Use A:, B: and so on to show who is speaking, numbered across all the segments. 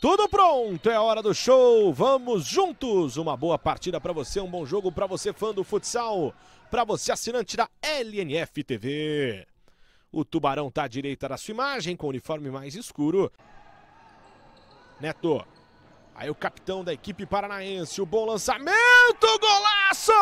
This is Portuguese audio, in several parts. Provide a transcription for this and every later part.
A: Tudo pronto, é hora do show. Vamos juntos. Uma boa partida para você, um bom jogo para você fã do futsal, para você assinante da LNF TV. O Tubarão tá à direita da sua imagem com o uniforme mais escuro. Neto. Aí o capitão da equipe paranaense, o bom lançamento, golaço!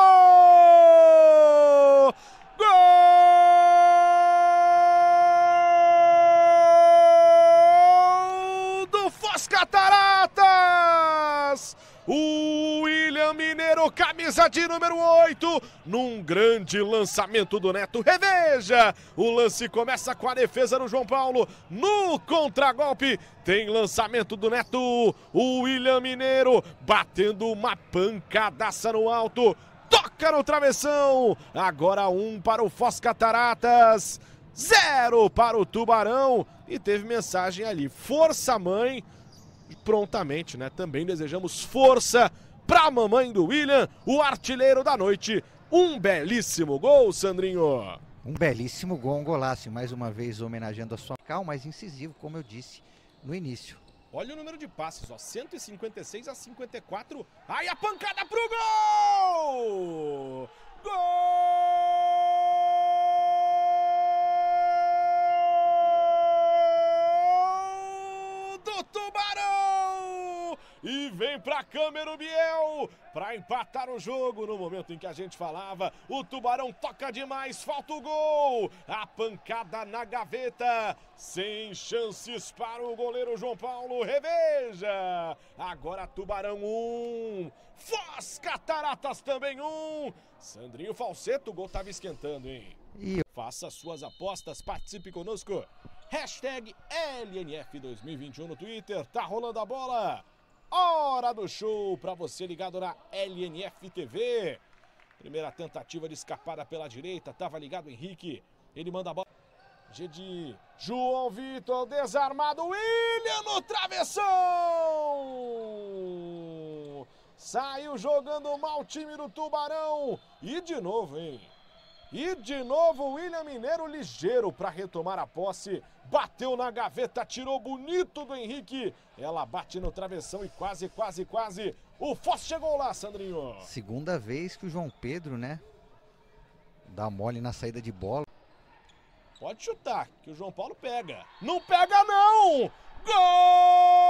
A: O William Mineiro, camisa de número 8, num grande lançamento do Neto. Reveja! O lance começa com a defesa do João Paulo. No contragolpe, tem lançamento do Neto. O William Mineiro batendo uma pancadaça no alto. Toca no travessão. Agora um para o Foz Cataratas. Zero para o Tubarão. E teve mensagem ali. Força, mãe prontamente, né? Também desejamos força para a mamãe do William, o artilheiro da noite. Um belíssimo gol, Sandrinho. Um belíssimo gol, um golaço, mais uma vez homenageando a sua cal, mais incisivo, como eu disse no início. Olha o número de passes, ó, 156 a 54. Aí a pancada pro gol! e vem para o Biel para empatar o jogo. No momento em que a gente falava, o Tubarão toca demais, falta o gol. A pancada na gaveta, sem chances para o goleiro João Paulo. Reveja! Agora Tubarão 1, um. Foz Cataratas também 1. Um. Sandrinho Falseto, o gol estava esquentando, hein? E... Faça suas apostas, participe conosco. Hashtag LNF2021 no Twitter, tá rolando a bola. Hora do show para você ligado na LNF TV. Primeira tentativa de escapada pela direita, tava ligado Henrique. Ele manda a bola. G de João Vitor desarmado, William no travessão. Saiu jogando mal o time do Tubarão e de novo, hein? E de novo o William Mineiro ligeiro para retomar a posse. Bateu na gaveta, tirou bonito do Henrique. Ela bate no travessão e quase, quase, quase. O Foz chegou lá, Sandrinho. Segunda vez que o João Pedro, né? Dá mole na saída de bola. Pode chutar, que o João Paulo pega. Não pega, não! Gol!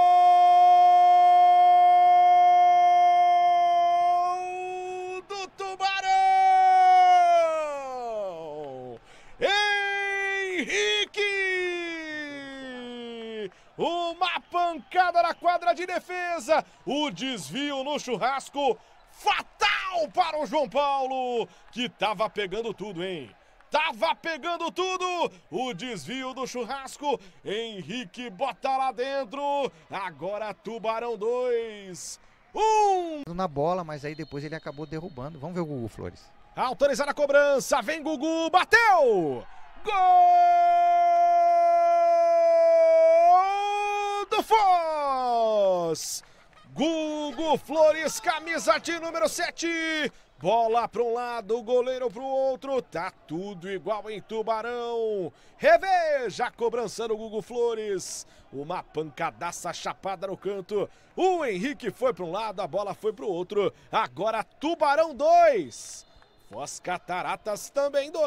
A: Henrique! Uma pancada na quadra de defesa. O desvio no churrasco. Fatal para o João Paulo, que tava pegando tudo, hein? Tava pegando tudo. O desvio do churrasco. Henrique bota lá dentro. Agora Tubarão 2. 1. Um. Na bola, mas aí depois ele acabou derrubando. Vamos ver o Gugu Flores. Autorizada a cobrança. Vem Gugu. Bateu. Gol do Foz! Gugu Flores, camisa de número 7. Bola para um lado, goleiro para o outro, tá tudo igual em Tubarão. Reveja a cobrança no Gugu Flores. Uma pancadaça chapada no canto. O Henrique foi para um lado, a bola foi para o outro. Agora Tubarão 2. Foz Cataratas também 2.